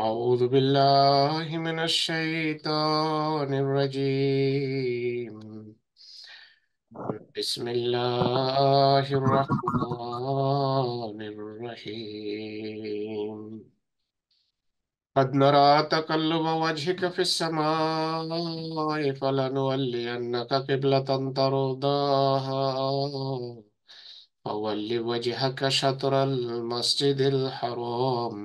أعوذ بالله من الشيطان الرجيم بسم الله الرحمن الرحيم قد نرى تقلب وجهك في السماء فلنولينك قبلة ترضاها فول وجهك شطر المسجد الحرام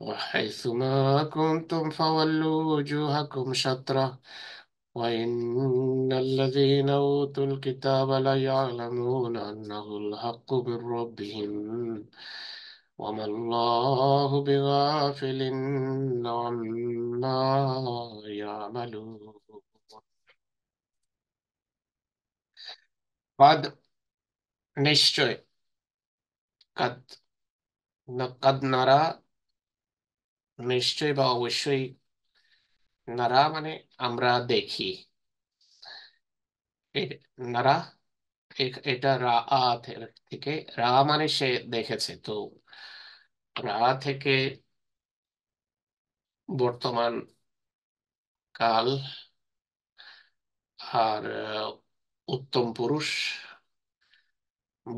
وحيثما كنتم فولوا وجوهكم شطرة وإن الذين أوتوا الكتاب ليعلمون أنه الحق من ربهم وما الله بغافل عما يعملون بعد নিশ্চয় قد قد نرى নিশ্চয় বা অবশ্যই নারা মানে আমরা দেখি নারা এটা রা আ থেকে রা মানে সে দেখেছে তো রা থেকে বর্তমান কাল আর উত্তম পুরুষ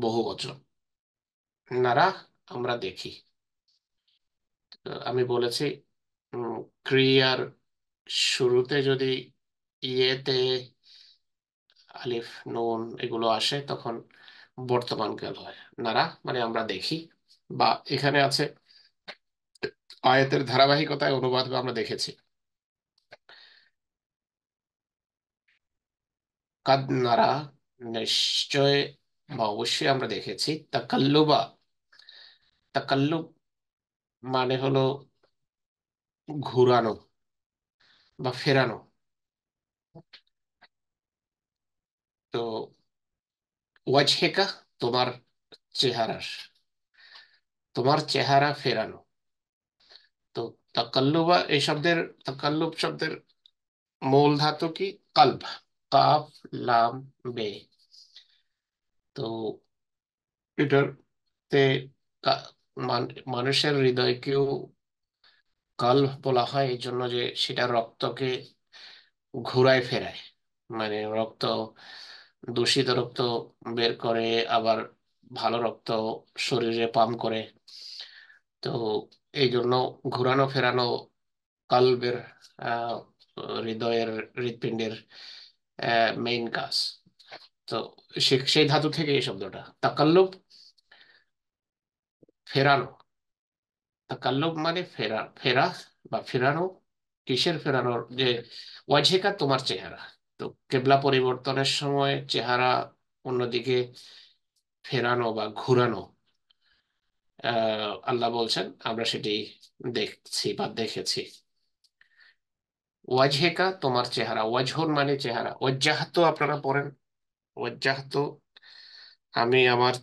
বহুবচন নারা আমরা দেখি আমি বলেছি ক্রিয়ার শুরুতে যদি ইয়েতে আলিফ নুন এগুলো আসে তখন কাল হয় নারা মানে আমরা দেখি বা এখানে আছে আয়তের ধারাবাহিকতায় অনুবাদ আমরা দেখেছি কাদ নারা নিশ্চয় বা অবশ্যই আমরা দেখেছি তাকাল্লুবা তাকাল্লুব মানে হলো ঘুরানো বা ফেরানো তো ওয়াজহেকা তোমার চেহারার তোমার চেহারা ফেরানো তো তাকাল্লুবা এই শব্দের তাকাল্লুব শব্দের মূল ধাতু কি কাল্প কাফ লাম বে তো এটার মানুষের হৃদয়কেও কাল বলা হয় এই জন্য যে সেটা রক্তকে ঘুরায় ফেরায় মানে রক্ত দূষিত রক্ত বের করে আবার ভালো রক্ত শরীরে পাম করে তো এই জন্য ঘুরানো ফেরানো কালবের হৃদয়ের হৃদপিণ্ডের মেইন কাজ তো সেই ধাতু থেকে এই শব্দটা তাকাল্লুপ ফেরানো তাকাল্লুব মানে ফেরা ফেরা বা ফেরানো কিসের ফেরানোর যে ওয়াজেকা তোমার চেহারা তো কেবলা পরিবর্তনের সময় চেহারা অন্যদিকে ফেরানো বা ঘুরানো আল্লাহ বলছেন আমরা সেটি দেখছি বা দেখেছি ওয়াজেকা তোমার চেহারা ওয়াজহর মানে চেহারা ওয়াজাহাত আপনারা পড়েন ওয়াজাহাত আমি আমার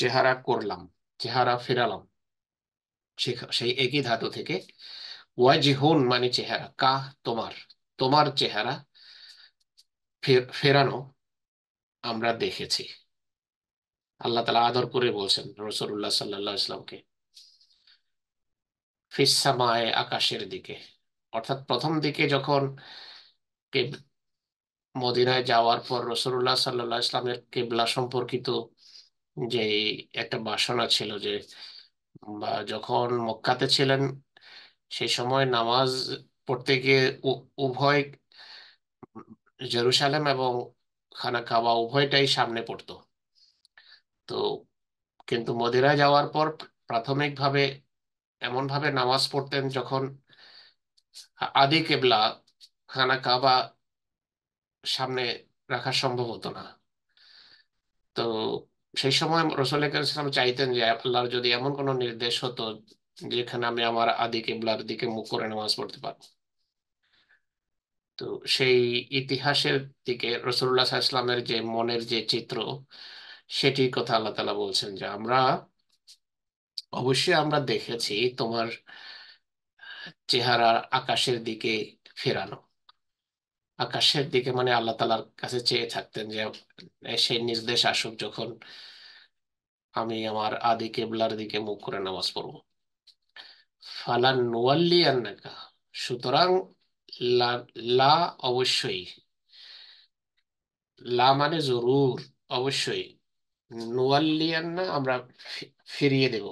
চেহারা করলাম চেহারা ফেরালাম সেই একই ধাতু থেকে ওয়াজিহুন মানে চেহারা কা তোমার তোমার চেহারা ফেরানো আমরা দেখেছি আল্লাহ তালা আদর করে বলছেন রসুল্লাহ সাল্লা ইসলামকে ফিসামায় আকাশের দিকে অর্থাৎ প্রথম দিকে যখন মদিনায় যাওয়ার পর রসুল্লাহ সাল্লাহ ইসলামের কেবলা সম্পর্কিত যে একটা বাসনা ছিল যে বা যখন মক্কাতে ছিলেন সেই সময় নামাজ পড়তে গিয়ে উভয় জেরুসালেম এবং খানা কাবা উভয়টাই সামনে পড়তো তো কিন্তু মদিরায় যাওয়ার পর প্রাথমিকভাবে এমনভাবে নামাজ পড়তেন যখন আদি কেবলা খানা কাবা সামনে রাখা সম্ভব হতো না তো সেই সময় রসুল ইসলাম চাইতেন যে আল্লাহর যদি এমন কোনো নির্দেশ হতো যেখানে আমি আমার আদি কেবলার দিকে মুখ করে নামাজ পড়তে পারবো তো সেই ইতিহাসের দিকে রসুল্লাহ ইসলামের যে মনের যে চিত্র সেটির কথা আল্লাহ তালা বলছেন যে আমরা অবশ্যই আমরা দেখেছি তোমার চেহারা আকাশের দিকে ফেরানো আকাশের দিকে মানে আল্লাহ তালার কাছে চেয়ে থাকতেন যে সেই নির্দেশ আসুক যখন আমি আমার আদি কেবলার দিকে মুখ করে নামাজ পড়ব ফালান নুয়াল্লি আন্নাকা সুতরাং লা অবশ্যই লা মানে জরুর অবশ্যই নুয়াল্লি আন্না আমরা ফিরিয়ে দেব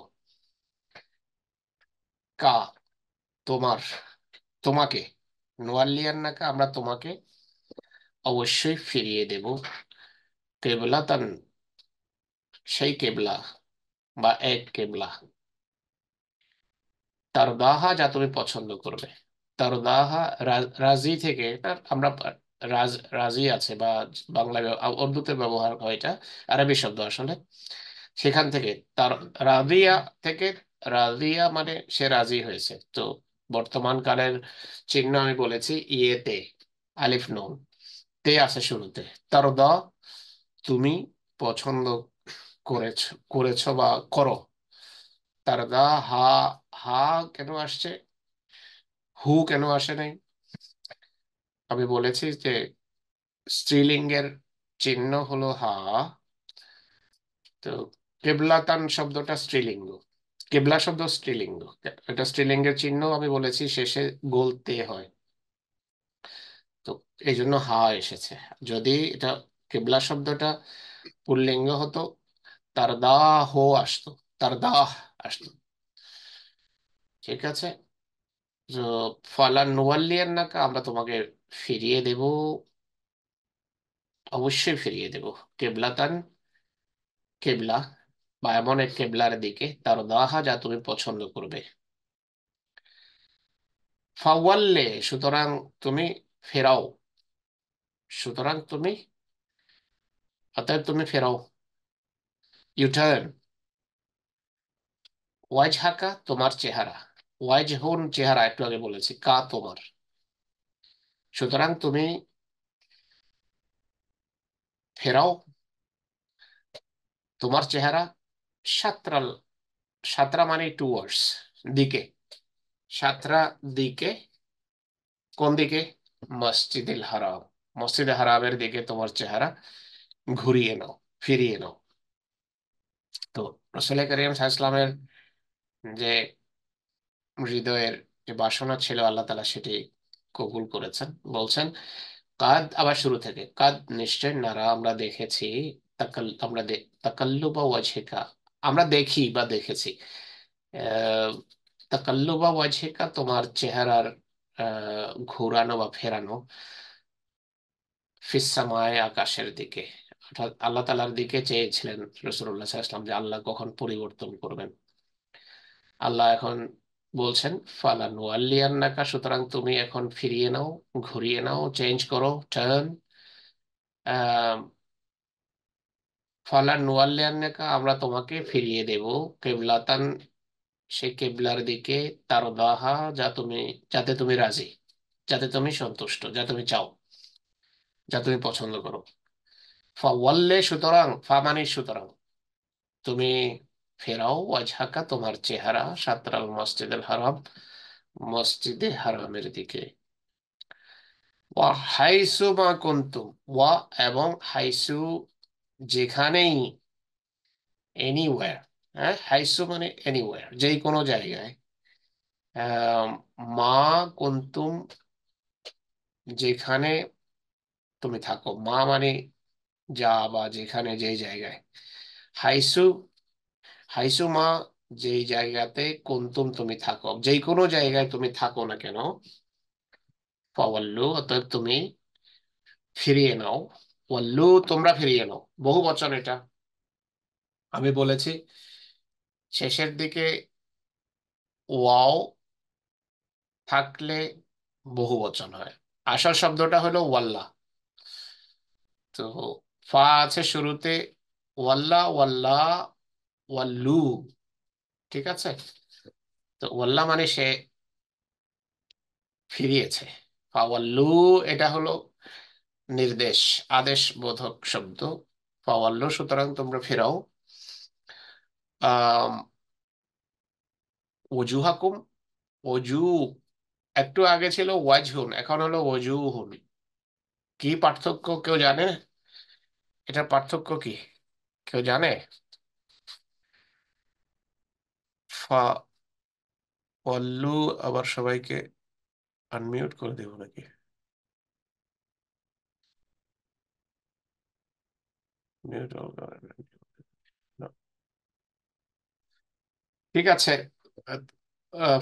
কা তোমার তোমাকে নোয়াল্লি নাকা আমরা তোমাকে অবশ্যই ফিরিয়ে দেব কেবলা তান সেই কেবলা বা এক কেবলা তার দাহা যা তুমি পছন্দ করবে তার দাহা রাজি থেকে আমরা রাজ রাজি আছে বা বাংলা উর্দুতে ব্যবহার হয় এটা আরবি শব্দ আসলে সেখান থেকে তার রাজিয়া থেকে রাজিয়া মানে সে রাজি হয়েছে তো বর্তমানকালের চিহ্ন আমি বলেছি ইয়েতে আলিফ নুন তে আছে শুরুতে তার দ তুমি পছন্দ করেছ করেছ বা করো তার দা হা হা কেন আসছে হু কেন আসে নাই আমি বলেছি যে স্ত্রীলিঙ্গের চিহ্ন হলো হা তো কেবলাতান শব্দটা স্ত্রীলিঙ্গ কেবলা শব্দ স্ত্রীলিঙ্গ এটা স্ত্রীলিঙ্গের চিহ্ন আমি বলেছি শেষে গোলতে হয় তো এই জন্য হা এসেছে যদি এটা কেবলা শব্দটা পুল্লিঙ্গ হতো তার দাহ আসতো তার দাহ আসতো ঠিক আছে ফালা নোয়াল্লিয়ার নাকা আমরা তোমাকে ফিরিয়ে দেব অবশ্যই ফিরিয়ে দেব কেবলা তান কেবলা বা এমন এক কেবলার দিকে তার দাহা যা তুমি পছন্দ করবে ফাওয়াল্লে সুতরাং তুমি ফেরাও সুতরাং তুমি অতএব তুমি ফেরাও ইউটার্ন ওয়াজ হাকা তোমার চেহারা ওয়াজ হন চেহারা একটু আগে বলেছি কা তোমার সুতরাং তুমি ফেরাও তোমার চেহারা সাতরাল সাতরা মানে টুয়ার্ডস দিকে সাতরা দিকে কোন দিকে মসজিদুল হারাম মসজিদ হারামের দিকে তোমার চেহারা ঘুরিয়ে নাও ফিরিয়ে নাও তো রসুল করিম সাহসলামের যে হৃদয়ের যে বাসনা ছিল আল্লাহ তালা সেটি কবুল করেছেন বলছেন কাদ আবার শুরু থেকে কাদ নিশ্চয় নারা আমরা দেখেছি তাকাল আমরা তাকাল্লু বা ওয়াজেকা আমরা দেখি বা দেখেছি তাকাল্লুবা ওয়াজহিকা তোমার চেহারার ঘুরানো বা ফেরানো ফিসামায় আকাশের দিকে অর্থাৎ আল্লাহ তালার দিকে চেয়েছিলেন রসুল্লাহ ইসলাম যে আল্লাহ কখন পরিবর্তন করবেন আল্লাহ এখন বলছেন ফালান ওয়াল্লিয়ান নাকা সুতরাং তুমি এখন ফিরিয়ে নাও ঘুরিয়ে নাও চেঞ্জ করো টার্ন ফালা নুয়াল্লিয়ান্নাকা আমরা তোমাকে ফিরিয়ে দেব কেবলাতান সে কেবলার দিকে তার দাহা যা তুমি যাতে তুমি রাজি যাতে তুমি সন্তুষ্ট যা তুমি চাও যা তুমি পছন্দ করো ফাওয়াল্লে সুতরাং ফা মানে সুতরাং তুমি ফেরাও ওয়াজহাকা তোমার চেহারা সাতরাল মসজিদ আল হারাম মসজিদে হারামের দিকে ওয়া হাইসু মা কুনতুম ওয়া এবং হাইসু যেখানেই এনিওয়ার হ্যাঁ হাইসু মানে এনিওয়ার যে কোনো জায়গায় মা কন্তুম যেখানে তুমি থাকো মা মানে যা বা যেখানে যে জায়গায় হাইসু হাইসু মা যেই জায়গাতে কন্তুম তুমি থাকো যে কোনো জায়গায় তুমি থাকো না কেন ফওয়াল্লু অতএব তুমি ফিরিয়ে নাও ওয়াল্লু তোমরা ফিরিয়ে নাও বহু বচন এটা আমি বলেছি শেষের দিকে ওয়াও থাকলে বহু বচন হয় আসল শব্দটা হলো ওয়াল্লা তো ফা আছে শুরুতে ওয়াল্লা ওয়াল্লা ওয়াল্লু ঠিক আছে তো ওয়াল্লা মানে সে ফিরিয়েছে ফা ওয়াল্লু এটা হলো নির্দেশ আদেশ বোধক শব্দ ফাওয়াল্লো সুতরাং তোমরা ফেরাও হাকুম অজু একটু আগে ছিল ওয়াজহুন এখন হলো ওজুহুন কি পার্থক্য কেউ জানে এটা পার্থক্য কি কেউ জানে আবার সবাইকে আনমিউট করে দেব নাকি ঠিক আছে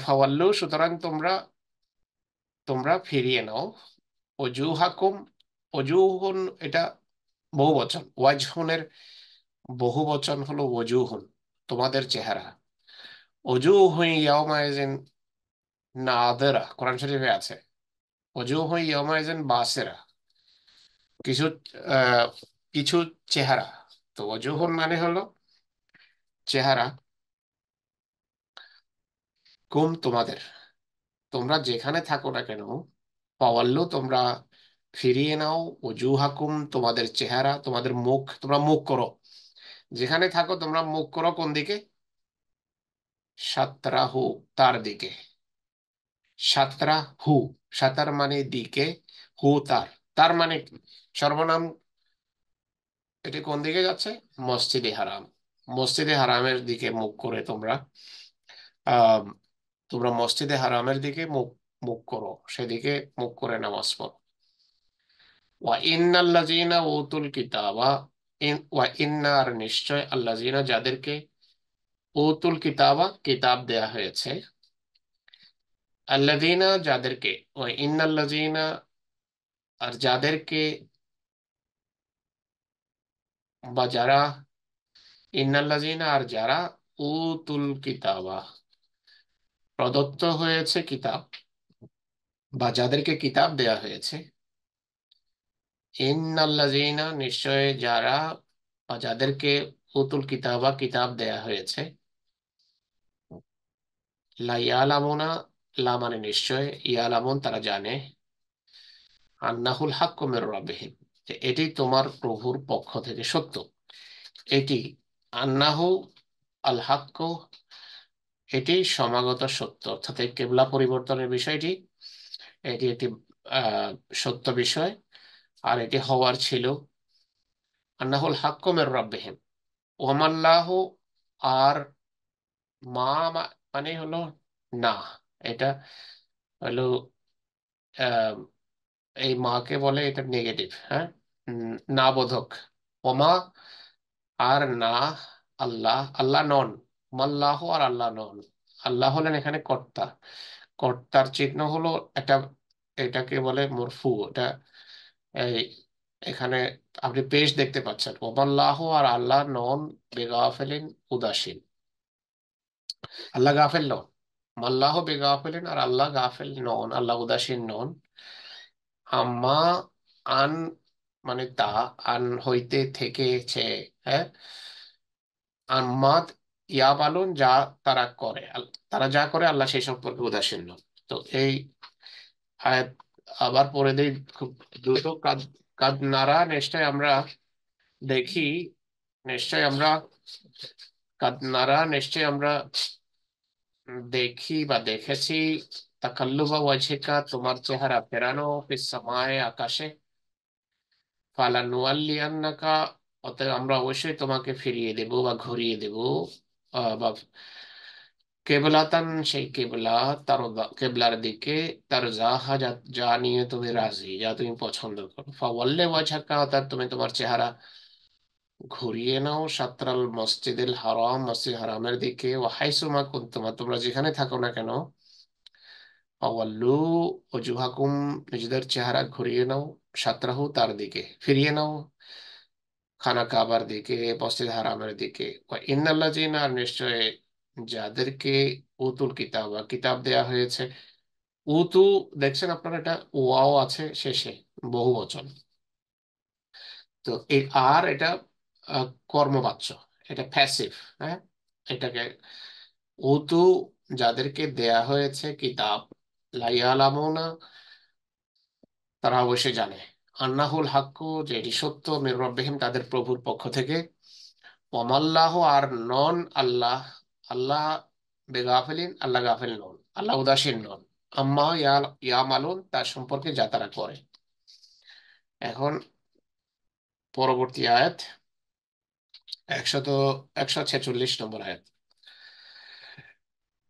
ফাওয়াল্লু সুতরাং তোমরা তোমরা ফিরিয়ে নাও অজু অজুহাকুম অজুহুন এটা বহু বচন ওয়াজহুনের বহু বচন হলো অজুহুন তোমাদের চেহারা অজু অজুহুই ইয়াউমাইজিন নাদেরা কোরআন শরীফে আছে অজু হই ইয়াউমাইজিন বাসেরা কিছু কিছু চেহারা তো অজুহর মানে হলো চেহারা কুম তোমাদের তোমরা যেখানে থাকো না কেন পাওয়াল্লো তোমরা ফিরিয়ে নাও অজুহাকুম তোমাদের চেহারা তোমাদের মুখ তোমরা মুখ করো যেখানে থাকো তোমরা মুখ করো কোন দিকে সাতরা হু তার দিকে সাতরা হু সাতার মানে দিকে হু তার তার মানে সর্বনাম এটি কোন দিকে যাচ্ছে মসজিদে হারাম মসজিদে হারামের দিকে মুখ করে তোমরা তোমরা মসজিদে হারামের দিকে মুখ মুখ করো সেদিকে মুখ করে নামাজ পড়ো যাদেরকে কিতাবা কিতাব হয়েছে যাদেরকে আর যাদেরকে বা যারা ইন্নাল্লাজিনা আর যারা উতুল কিতাবা প্রদত্ত হয়েছে কিতাব বা যাদেরকে কিতাব দেয়া হয়েছে ইন্নাল্লাজিনা নিশ্চয় যারা বা যাদেরকে উতুল কিতাবা কিতাব দেয়া হয়েছে লাইয়ালামুনা লামানে নিশ্চয় ইয়ালামুন তারা জানে আন্নাহুল হাক্কুমের রবিহীন যে এটি তোমার প্রভুর পক্ষ থেকে সত্য এটি আন্নাহ আল হাক্ক এটি সমাগত সত্য অর্থাৎ এই কেবলা পরিবর্তনের বিষয়টি এটি একটি সত্য বিষয় আর এটি হওয়ার ছিল আন্নাহুল মের রব্বেহেম ওমাল্লাহ আর মা মানে হলো না এটা হলো এই মাকে বলে এটা নেগেটিভ হ্যাঁ না বোধক ওমা আর না আল্লাহ আল্লাহ নন মাল্লাহ আর আল্লাহ নন আল্লাহ হলেন এখানে কর্তা কর্তার চিহ্ন হলো এটা এটাকে বলে মরফু এটা এই এখানে আপনি পেশ দেখতে পাচ্ছেন ওমাল্লাহ আর আল্লাহ নন বেগাফেলিন উদাসীন আল্লাহ গাফেল নন মাল্লাহ বেগাফেলিন আর আল্লাহ গাফেল নন আল্লাহ উদাসীন নন আম্মা আন মানে তা আন হইতে থেকেছে হ্যাঁ আর আম্মাদ ইয়া পালন যা তারা করে তারা যা করে আল্লাহ সেই সম্পর্কে উদাসীন নন তো এই আবার পরে দিই খুব দ্রুত কাদ নারা নিশ্চয় আমরা দেখি নিশ্চয় আমরা নারা নিশ্চয় আমরা দেখি বা দেখেছি তাকাল্লু বা ওয়াজেকা তোমার চেহারা ফেরানো সময় আকাশে ফালা নুয়াল্লিয়ান্নাকা অতএব আমরা অবশ্যই তোমাকে ফিরিয়ে দেব বা ঘুরিয়ে দেব বা কেবলাতান সেই কেবলা তার কেবলার দিকে তার যাহা যা নিয়ে তুমি রাজি যা তুমি পছন্দ করো ফাওয়াল্লে ওয়াজহাকা অর্থাৎ তুমি তোমার চেহারা ঘুরিয়ে নাও সাতরাল মসজিদুল হারাম মসজিদ হারামের দিকে ও হাইসুমা তোমার তোমরা যেখানে থাকো না কেন ফাওয়াল্লু জুহাকুম নিজেদের চেহারা ঘুরিয়ে নাও সাতরাহু তার দিকে ফিরিয়ে নাও খানা কাবার দিকে মসজিদ হারামের দিকে জিন আর নিশ্চয় যাদেরকে উতুল কিতাব বা কিতাব দেয়া হয়েছে উতু দেখছেন আপনার এটা ওয়াও আছে শেষে বহু বচন তো এই আর এটা কর্মবাচ্য এটা প্যাসিভ হ্যাঁ এটাকে উতু যাদেরকে দেয়া হয়েছে কিতাব না তারা অবশ্যই জানে আন্নাহুল হাক্কু যে এটি সত্য মিরব্বাহিম তাদের প্রভুর পক্ষ থেকে ওমাল্লাহ আর নন আল্লাহ আল্লাহ বেগাফেলিন আল্লাহ গাফেল নন আল্লাহ উদাসীন নন আম্মা ইয়া মালুন তার সম্পর্কে যা তারা করে এখন পরবর্তী আয়াত একশত একশো ছেচল্লিশ নম্বর আয়াত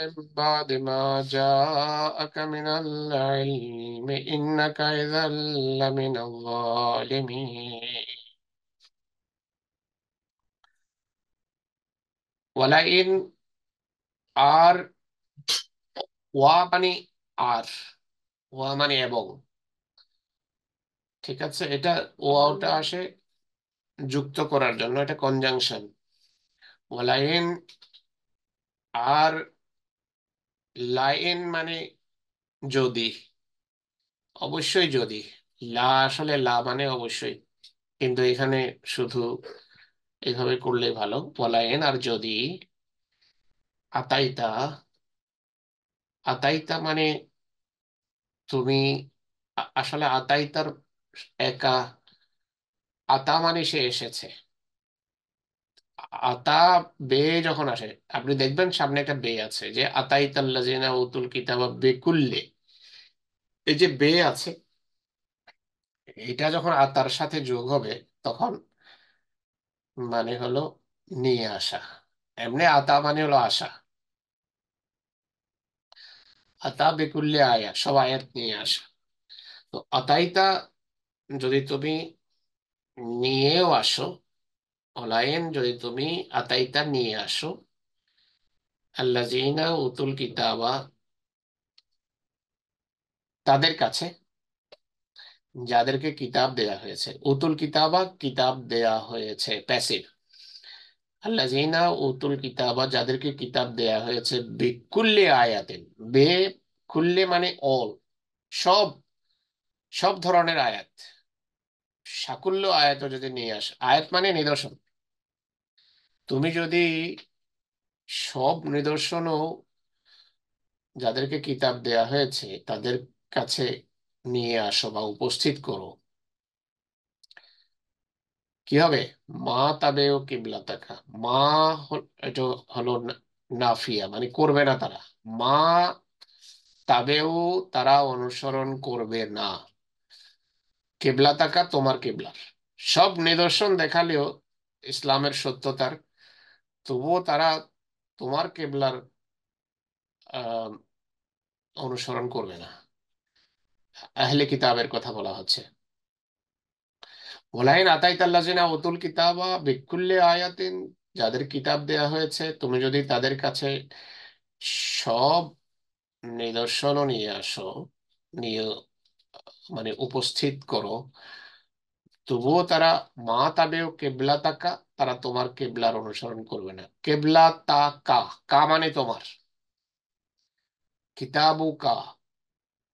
من بعد ما جاءك من العلم إنك إذا لمن الظالمين ولئن آر وابني آر আর أبو ঠিক আছে এটা ওয়াওটা আসে যুক্ত করার জন্য এটা কনজাংশন ওলাইন আর লাইন মানে যদি অবশ্যই যদি লা আসলে লা মানে অবশ্যই কিন্তু এখানে শুধু এভাবে করলে ভালো পলায়েন আর যদি আতাইতা আতাইতা মানে তুমি আসলে আতাইতার একা আতা মানে সে এসেছে আতা বে যখন আসে আপনি দেখবেন সামনে একটা বে আছে যে আতাই তাল্লাজিনা উতুল কিতাবা বেকুল্লে এই যে বে আছে এটা যখন আতার সাথে যোগ হবে তখন মানে হলো নিয়ে আসা এমনি আতা মানে হলো আসা আতা বেকুল্লে আয়া সব আয়াত নিয়ে আসা তো আতাইতা যদি তুমি নিয়েও আসো অলায়েন যদি তুমি আতাইতা নিয়ে আসো আল্লাহ জিনা উতুল কিতাবা তাদের কাছে যাদেরকে কিতাব দেয়া হয়েছে উতুল কিতাবা কিতাব দেয়া হয়েছে প্যাসিভ আল্লাহিনা উতুল কিতাবা যাদেরকে কিতাব দেয়া হয়েছে বেকুল্লে আয়াতেন বে খুললে মানে অল সব সব ধরনের আয়াত সাকুল্য আয়াত যদি নিয়ে আস আয়াত মানে নিদর্শন তুমি যদি সব নিদর্শনও যাদেরকে কিতাব দেয়া হয়েছে তাদের কাছে নিয়ে আসো বা উপস্থিত করো কি হবে মা তাবে ও কিবলা তাকা মা এটা হলো নাফিয়া মানে করবে না তারা মা তাবেও তারা অনুসরণ করবে না কেবলা তাকা তোমার কেবলার সব নিদর্শন দেখালেও ইসলামের সত্যতার তবুও তারা তোমার কেবলার অনুসরণ করবে না আহলে কিতাবের কথা বলা হচ্ছে ওলাইন আতাই জিনা অতুল কিতাবা বিকুল্লে আয়াতিন যাদের কিতাব দেয়া হয়েছে তুমি যদি তাদের কাছে সব নিদর্শনও নিয়ে আসো নিয়ে মানে উপস্থিত করো তবুও তারা মা তাবেও কেবলা তাকা তারা তোমার কেবলার অনুসরণ করবে না কেবলা তা কা কা মানে তোমার কিতাবু কা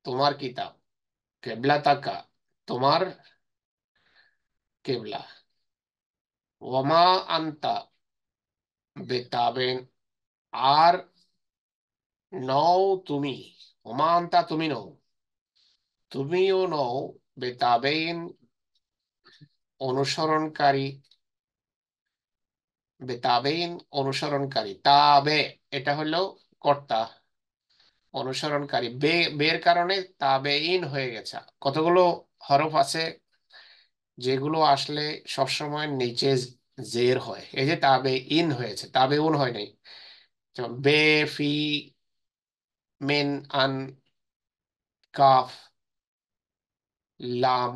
তোমার কিতাব কেবলা তাকা তোমার কেবলা ওমা আন্তা বেতাবেন আর নও তুমি ওমা আন্তা তুমি নও তুমিও নও বেতাবেইন অনুসরণকারী বেতাবেইন অনুসরণকারী তাবে এটা হলো কর্তা অনুসরণকারী বে বের কারণে ইন হয়ে গেছে কতগুলো হরফ আছে যেগুলো আসলে সবসময় নিচে জের হয় এই যে তাবে ইন হয়েছে তাবে উন হয় নাই বে ফি মেন আন কাফ লাভ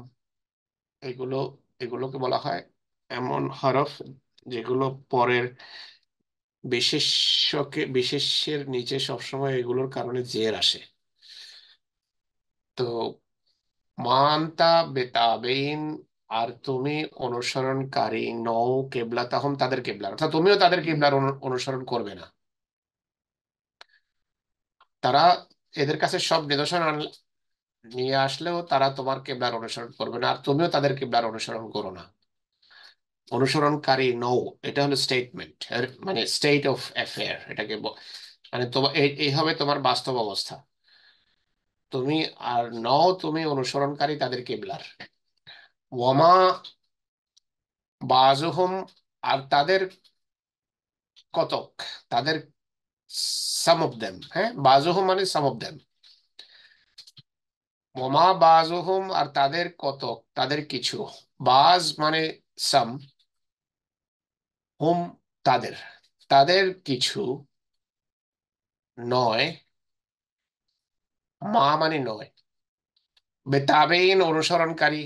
এগুলো এগুলোকে বলা হয় এমন হরফ যেগুলো পরের বিশেষকে বিশেষের নিচে সবসময় এগুলোর কারণে জের আসে তো মান্তা বেতাবেইন আর তুমি অনুসরণকারী নও কেবলা তাহম তাদের কেবলার অর্থাৎ তুমিও তাদের কেবলার অনুসরণ করবে না তারা এদের কাছে সব নিদর্শন নিয়ে আসলেও তারা তোমার কেবলার অনুসরণ করবে না আর তুমিও তাদের কেবলার অনুসরণ করো না অনুসরণকারী নৌ এটা হলো স্টেটমেন্ট মানে স্টেট অফ অ্যাফেয়ার এটাকে মানে তোমার এই হবে তোমার বাস্তব অবস্থা তুমি আর নও তুমি অনুসরণকারী তাদের কেবলার ওমা বাজুহম আর তাদের কতক তাদের সাম অফ দেম হ্যাঁ বাজুহুম মানে সাম অফ দেম বাজ বাজুহুম আর তাদের কতক তাদের কিছু বাজ মানে সাম হুম তাদের তাদের কিছু নয় মা মানে নয় বেতাবেইন অনুসরণকারী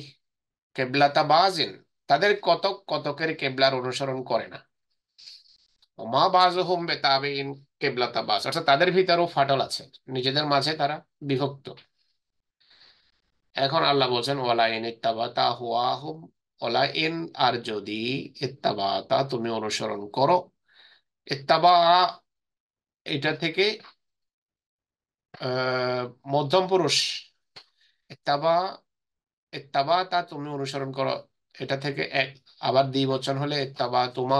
কেবলাতা বাজিন তাদের কতক কতকের কেবলার অনুসরণ করে না মা বাজহুম বেতাবেইন কেবলাতা বাজ অর্থাৎ আচ্ছা, তাদের ভিতরেও ফাটল আছে নিজেদের মাঝে তারা বিভক্ত এখন আল্লাহ বলছেন ওয়ালা এন ইত্তাবাতা হুয়াহুম ওলা এন আর যদি ইত্তাবাতা তুমি অনুসরণ করো ইত্তাবা এটা থেকে মধ্যম পুরুষ ইত্তাবা ইত্তাবা তা তুমি অনুসরণ করো এটা থেকে এক আবার দ্বি বচন হলে ইত্তাবা তোমা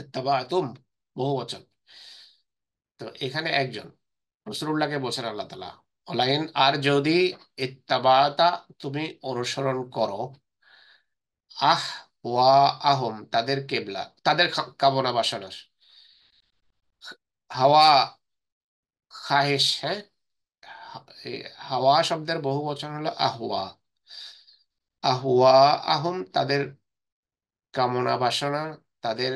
ইত্তাবা তুম বহু বচন তো এখানে একজন রসুল্লাহকে বলছেন আল্লাহ তালা লাইন আর যদি ইত্তাবাতা তুমি অনুসরণ করো আহ ওয়া আহম তাদের কেবলা তাদের কামনা বাসনার হাওয়া খাহেশ হ্যাঁ হাওয়া শব্দের বহু বচন হলো আহুয়া আহওয়া আহম তাদের কামনা বাসনা তাদের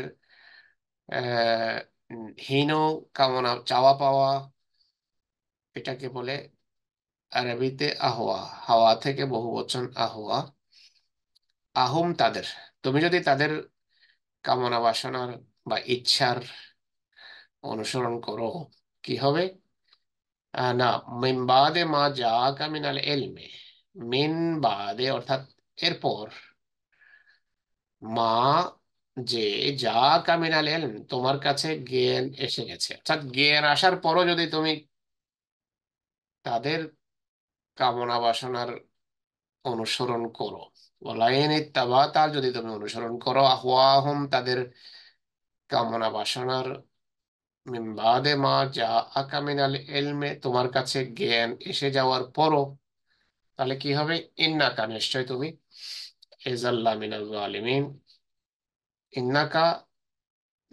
হীন কামনা চাওয়া পাওয়া এটাকে বলে আরবিতে আহওয়া হাওয়া থেকে বহু বচন আহওয়া আহম তাদের তুমি যদি তাদের কামনা বাসনার বা ইচ্ছার অনুসরণ করো কি হবে না মিন বাদে মা যা মিনাল এলমে মিন বাদে অর্থাৎ এরপর মা যে যা কামিনাল এলম তোমার কাছে জ্ঞান এসে গেছে অর্থাৎ জ্ঞান আসার পরও যদি তুমি তাদের কামনা বাসনার অনুসরণ করো তাবা তার যদি তুমি অনুসরণ করো আহম তাদের কামনা বাসনার মিম্বাদে মা যা আকামিনাল এলমে তোমার কাছে জ্ঞান এসে যাওয়ার পরও তাহলে কি হবে ইন্নাকা নিশ্চয় তুমি এজাল্লা মিনাল আলিমিন ইন্নাকা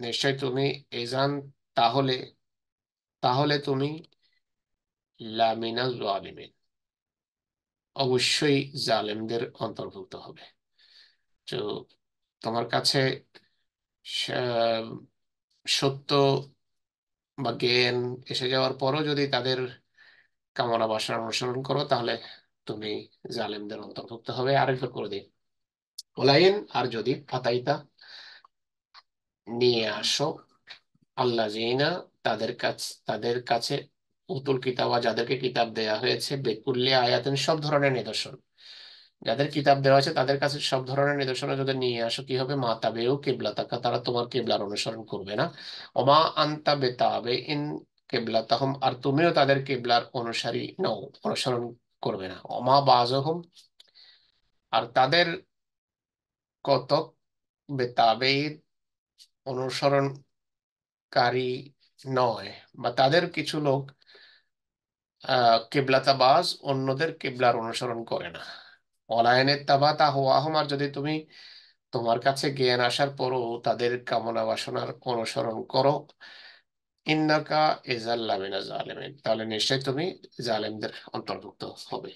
নিশ্চয় তুমি এজান তাহলে তাহলে তুমি লামিনাল আলিমিন অবশ্যই জালেমদের অন্তর্ভুক্ত হবে তো তোমার কাছে সত্য বা জ্ঞান এসে যাওয়ার পরও যদি তাদের কামনা বাসনা অনুসরণ করো তাহলে তুমি জালেমদের অন্তর্ভুক্ত হবে একটু করে দিই ওলাইন আর যদি ফাতাইতা নিয়ে আসো আল্লাহ জিনা তাদের কাছ তাদের কাছে উতুল কিতাবা যাদেরকে কিতাব দেয়া হয়েছে বেকুল্লে আয়াতেন সব ধরনের নিদর্শন যাদের কিতাব দেওয়া হয়েছে তাদের কাছে সব ধরনের নিদর্শন যদি নিয়ে আসো কি হবে মা তাবেও কেবলা তাকা তারা তোমার কেবলার অনুসরণ করবে না অমা আন্তা বেতাবে ইন কেবলা তাহম আর তুমিও তাদের কেবলার অনুসারী নও অনুসরণ করবে না অমা হোম আর তাদের কতক বেতাবে অনুসরণকারী নয় বা তাদের কিছু লোক কেবলাতাবাজ অন্যদের কেবলার অনুসরণ করে না অলায়নের তাবা তা হওয়াহম আর যদি তুমি তোমার কাছে জ্ঞান আসার পরও তাদের কামনা বাসনার অনুসরণ করো ইন্নাকা এজাল্লামিনা জালেমিন তাহলে নিশ্চয় তুমি জালেমদের অন্তর্ভুক্ত হবে